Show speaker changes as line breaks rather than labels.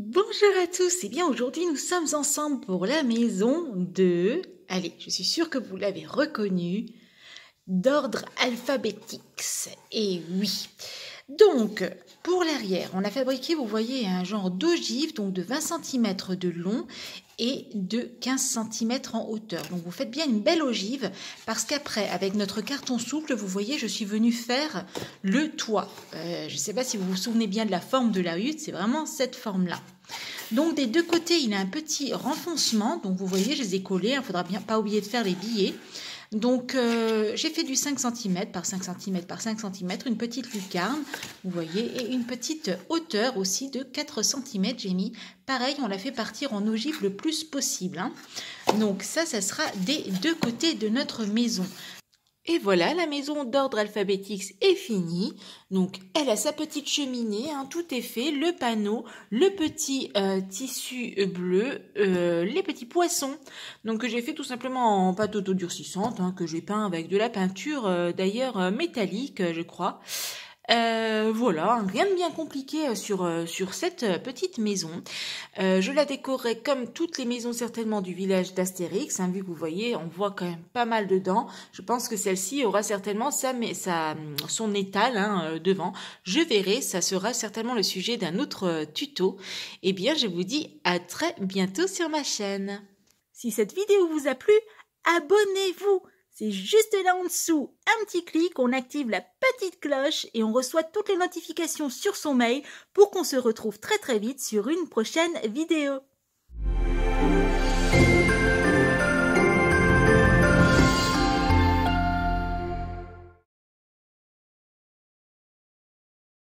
Bonjour à tous, et eh bien aujourd'hui nous sommes ensemble pour la maison de... Allez, je suis sûre que vous l'avez reconnu, d'ordre alphabétique. Et oui, donc, pour l'arrière, on a fabriqué, vous voyez, un genre d'ogive, donc de 20 cm de long et de 15 cm en hauteur. Donc, vous faites bien une belle ogive parce qu'après, avec notre carton souple, vous voyez, je suis venue faire le toit. Euh, je ne sais pas si vous vous souvenez bien de la forme de la hutte, c'est vraiment cette forme-là. Donc, des deux côtés, il a un petit renfoncement. Donc, vous voyez, je les ai collés. Il hein, ne faudra bien pas oublier de faire les billets. Donc euh, j'ai fait du 5 cm par 5 cm par 5 cm, une petite lucarne, vous voyez, et une petite hauteur aussi de 4 cm j'ai mis. Pareil, on l'a fait partir en ogive le plus possible. Hein. Donc ça, ça sera des deux côtés de notre maison. Et voilà, la maison d'ordre alphabétique est finie. Donc, elle a sa petite cheminée, hein, tout est fait, le panneau, le petit euh, tissu bleu, euh, les petits poissons. Donc, j'ai fait tout simplement en pâte auto hein, que j'ai peint avec de la peinture, euh, d'ailleurs métallique, je crois. Euh, voilà, rien de bien compliqué euh, sur, euh, sur cette petite maison. je la décorerai comme toutes les maisons certainement du village d'Astérix, hein, vu que vous voyez, on voit quand même pas mal dedans. Je pense que celle-ci aura certainement sa, son étal hein, devant. Je verrai, ça sera certainement le sujet d'un autre tuto. Eh bien, je vous dis à très bientôt sur ma chaîne. Si cette vidéo vous a plu, abonnez-vous c'est juste là en dessous, un petit clic, on active la petite cloche et on reçoit toutes les notifications sur son mail pour qu'on se retrouve très très vite sur une prochaine vidéo.